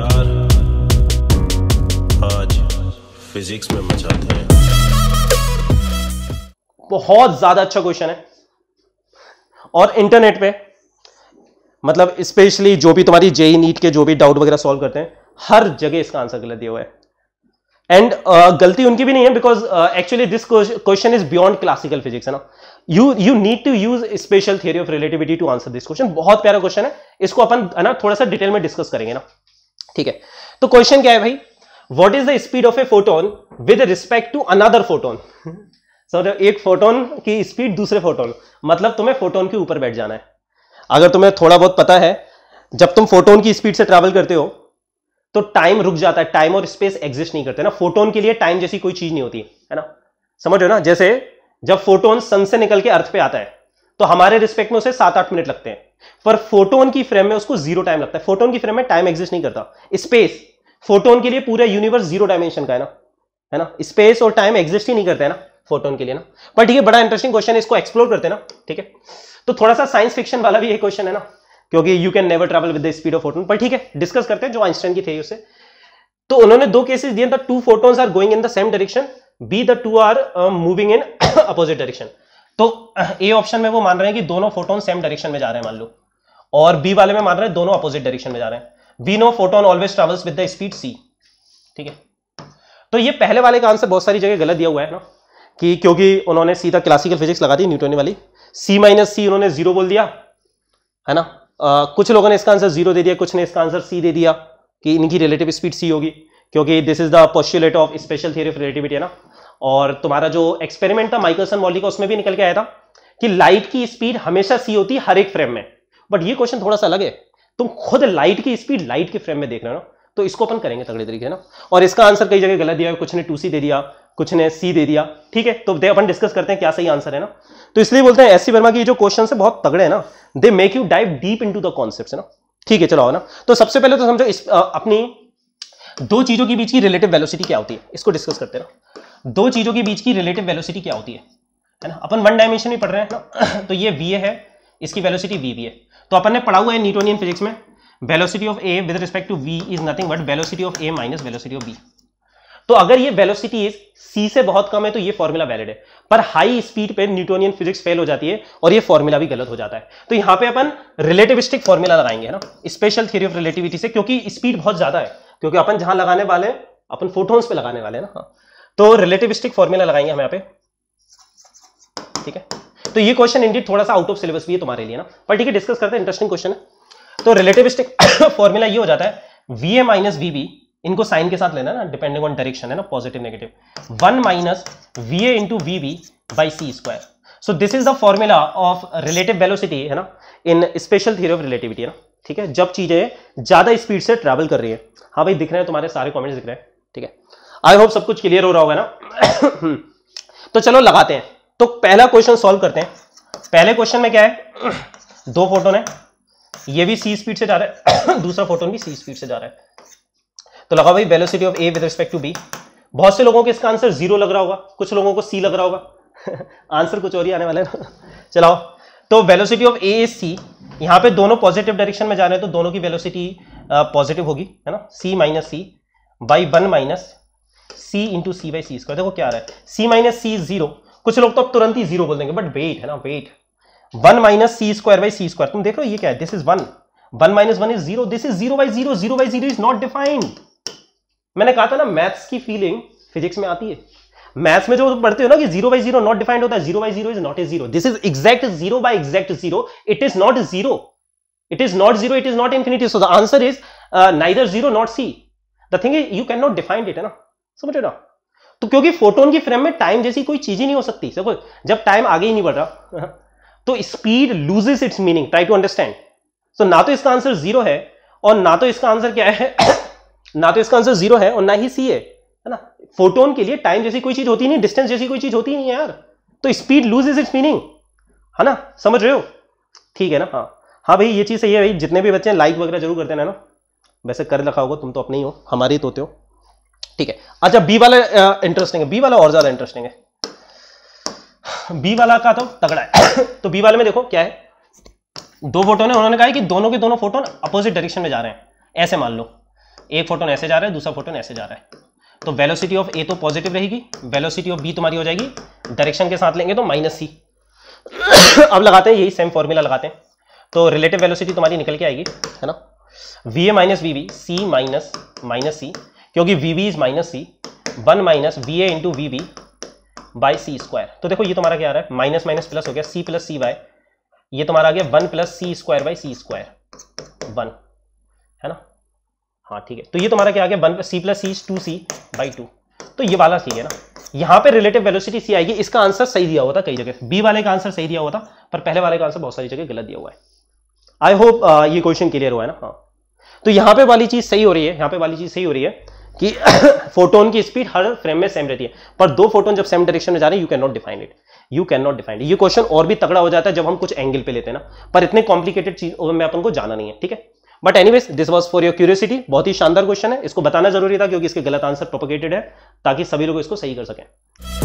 यार आज फिजिक्स में मचाते हैं बहुत ज्यादा अच्छा क्वेश्चन है और इंटरनेट पे मतलब स्पेशली जो भी तुम्हारी जेई नीट e e के जो भी डाउट वगैरह सॉल्व करते हैं हर जगह इसका आंसर गलत दिया हुआ है एंड uh, गलती उनकी भी नहीं है because actually this question is beyond classical physics है ना you you need to use special theory of relativity to answer this question बहुत प्यारा क्वेश्चन है इसको अपन है ना थोड़ा सा डिटेल में डिस्कस करेंगे ना ठीक है तो क्वेश्चन क्या है भाई what is the speed of a photon with respect to another photon sir एक फोटोन की स्पीड दूसरे फोटोन मतलब तुम्हें फोटोन के ऊपर बैठ जाना है अगर तुम्हें थोड़ा बहुत पता है जब तुम फोटोन की स्पीड से ट्रेवल करते हो तो टाइम रुक जाता है टाइम और स्पेस एग्जिस्ट नहीं करते ना फोटोन के लिए टाइम जैसी कोई चीज नहीं होती है ना समझो ना जैसे जब फोटोन सन से निकल के अर्थ पे आता है तो हमारे रिस्पेक्ट में उसे सात आठ मिनट लगते हैं पर फोटोन की फ्रेम में उसको जीरो टाइम लगता है फोटोन की फ्रेम में टाइम एग्जिस्ट नहीं करता स्पेस फोटोन के लिए पूरा यूनिवर्स जीरो डायमेंशन का है ना है ना स्पेस और टाइम एग्जिस्ट ही नहीं करता है ना फोटोन के लिए ना पर ठीक है बड़ा इंटरेस्टिंग क्वेश्चन है इसको एक्सप्लोर करते हैं ना ठीक है तो थोड़ा सा साइंस फिक्शन वाला भी एक क्वेश्चन है ना क्योंकि you can never travel with the speed of photon पर ठीक है डिस्कस करते हैं जो आइंस्टाइन की थे उसे तो उन्होंने दो केसेस दिए the two photon are going in the same direction B the two are moving in opposite direction तो ए ऑप्शन में वो मान रहे हैं कि दोनों फोटोन सेम डायरेक्शन में जा रहे हैं मान लो और बी वाले में मान रहे हैं दोनों अपोजिट डायरेक्शन में जा रहे हैं we know photon always travels with the speed C ठीक है तो ये पहले वाले का आंसर बहुत सारी जगह गलत दिया हुआ है ना कि क्योंकि उन्होंने सीधा क्लासिकल फिजिक्स लगा दी न्यूटन वाली सी माइनस सी उन्होंने जीरो बोल दिया है ना आ, कुछ लोगों ने इसका आंसर जीरो दे दिया कुछ ने इसका आंसर सी दे दिया कि इनकी रिलेटिव स्पीड सी होगी क्योंकि this is the postulate of special theory of relativity है ना और तुम्हारा जो एक्सपेरिमेंट था माइकलसन मॉली का उसमें भी निकल के आया था कि लाइट की स्पीड हमेशा सी होती है हर एक फ्रेम में बट ये क्वेश्चन थोड़ा सा अलग है तुम खुद लाइट की स्पीड लाइट के फ्रेम में देख रहे हो ना तो इसको अपन करेंगे तगड़े तरीके ना और इसका आंसर कई जगह गलत दिया कुछ ने टू सी दे दिया कुछ ने सी दे दिया ठीक है तो अपन डिस्कस करते हैं क्या सही आंसर है ना तो इसलिए बोलते हैं एस सी वर्मा की जो क्वेश्चन है बहुत तगड़े है ना they make you dive deep in the concept है ना ठीक है चलो ना तो सबसे पहले तो समझो इस अपनी दो चीजों के बीच की रिलेटिव वेलोसिटी क्या होती है इसको डिस्कस करते हैं ना दो चीजों के बीच की रिलेटिव वेलोसिटी क्या होती है है ना अपन वन डायमेंशन में पढ़ रहे हैं ना तो ये वी ए है इसकी वेलोसिटी वी वी है तो अपन ने पढ़ा हुआ है न्यूटोनियन फिजिक्स में velocity of A with respect to B is nothing but velocity of A minus velocity of B तो अगर ये वेलोसिटी इज सी से बहुत कम है तो ये फॉर्मूला वैलिड है पर हाई स्पीड पे न्यूटोनियन फिजिक्स फेल हो जाती है और ये फॉर्मूला भी गलत हो जाता है तो यहां पे अपन रिलेटिविस्टिक फॉर्मूला लगाएंगे है ना स्पेशल थ्योरी ऑफ रिलेटिविटी से क्योंकि स्पीड बहुत ज्यादा है क्योंकि अपन जहां लगाने वाले अपन फोटोन्स पे लगाने वाले ना हाँ तो रिलेटिविस्टिक फॉर्मूला लगाएंगे हम यहाँ पे ठीक है तो ये क्वेश्चन इंडीड थोड़ा सा आउट ऑफ सिलेबस भी है तुम्हारे लिए ना पर ठीक है डिस्कस करते हैं इंटरेस्टिंग क्वेश्चन है तो रिलेटिविस्टिक फॉर्मूला ये हो जाता है V A minus V B इनको साइन के साथ लेना ना डिपेंडिंग ऑन डायरेक्शन है ना positive negative one minus V A into V B by C square so this is the formula of relative velocity है ना in special theory of relativity है ना ठीक है जब चीजें ज्यादा स्पीड से ट्रेवल कर रही है हाँ भाई दिख रहे हैं तुम्हारे सारे कॉमेंट्स दिख रहे हैं ठीक है आई होप सब कुछ क्लियर हो रहा होगा ना तो चलो लगाते हैं तो पहला क्वेश्चन सॉल्व करते हैं पहले क्वेश्चन में क्या है दो फोटोन है ये भी सी स्पीड से जा रहा है दूसरा फोटोन भी सी स्पीड से जा रहा है तो लगा भाई velocity of A with respect to B बहुत से लोगों को इसका आंसर जीरो लग रहा होगा कुछ लोगों को सी लग रहा होगा आंसर कुछ और ही आने वाला है चलाओ तो velocity of A is C यहाँ पे दोनों पॉजिटिव डायरेक्शन में जा रहे हैं तो दोनों की वेलोसिटी पॉजिटिव होगी है ना C minus C by one minus C into C by C square देखो क्या आ रहा है सी माइनस सी जीरो कुछ लोग तो तुरंत ही जीरो बोल देंगे बट वेट है ना wait one minus C square by C square तुम देख रहे हो ये क्या है this is one one minus one is zero this is zero by zero zero by zero is not defined मैंने कहा था ना मैथ्स की फीलिंग फिजिक्स में आती है मैथ्स में जो पढ़ते हो ना कि zero by zero not defined होता है zero by zero is not a zero this is exact zero by exact zero it is not zero it is not zero it is not infinity so the answer is uh, neither zero not c the you can not defined it है ना समझ रहे हो तो क्योंकि photon की frame में time जैसी कोई चीज ही नहीं हो सकती सब जब टाइम आगे ही नहीं बढ़ रहा तो speed loses its meaning try to understand so ना तो इसका आंसर जीरो है और ना तो इसका आंसर क्या है ना तो इसका आंसर जीरो है और ना ही सी है है ना फोटोन के लिए टाइम जैसी कोई चीज होती नहीं डिस्टेंस जैसी कोई चीज होती नहीं है यार तो speed lose is its meaning है ना समझ रहे हो ठीक है ना हाँ हाँ भाई ये चीज़ सही है भाई जितने भी बच्चे हैं लाइक वगैरह जरूर करते हैं ना वैसे कर रखा होगा तुम तो अपने ही हो हमारे ही तो होते हो ठीक है अच्छा बी वाला इंटरेस्टिंग है बी वाला और ज्यादा इंटरेस्टिंग है बी वाला का तो तगड़ा है तो बी वाले में देखो क्या है दो फोटो ने उन्होंने कहा है कि दोनों के दोनों फोटो अपोजिट डायरेक्शन में जा रहे हैं ऐसे मान लो एक फोटो ऐसे जा रहा है दूसरा फोटो ऐसे जा रहा है तो वेलोसिटी ऑफ ए तो पॉजिटिव रहेगी वेलोसिटी ऑफ बी तुम्हारी हो जाएगी डायरेक्शन के साथ लेंगे तो माइनस सी अब लगाते हैं यही सेम फॉर्मूला लगाते हैं तो रिलेटिव वेलोसिटी तुम्हारी निकल के आएगी है ना V A minus V B C minus minus C क्योंकि V V is minus C one minus B A into V V by C square तो देखो ये तुम्हारा क्या आ रहा है माइनस माइनस प्लस हो गया सी प्लस सी बाय ये तुम्हारा आ गया one plus C square by C square one है ना हाँ ठीक है तो ये तुम्हारा क्या आ गया one C plus C two C by two तो ये वाला ठीक है ना यहाँ पे रिलेटिव वेलोसिटी सी आएगी इसका आंसर सही दिया हुआ था कई जगह बी वाले का आंसर सही दिया हुआ था पर पहले वाले का आंसर बहुत सारी जगह गलत दिया हुआ है आई होप uh, ये क्वेश्चन क्लियर हुआ है ना हाँ तो यहाँ पे वाली चीज सही हो रही है यहाँ पे वाली चीज सही हो रही है कि फोटोन की स्पीड हर फ्रेम में सेम रहती है पर दो फोटोन जब सेम डायरेक्शन में जा रहे हैं you can not define it you can not define ये क्वेश्चन और भी तगड़ा हो जाता है जब हम कुछ एंगल पे लेते हैं ना पर इतने कॉम्प्लिकेटेड चीज में अपन को जाना नहीं है ठीक है but anyways this was for your curiosity बहुत ही शानदार क्वेश्चन है इसको बताना जरूरी था क्योंकि इसके गलत आंसर प्रोपोगेटेड है ताकि सभी लोग इसको सही कर सकें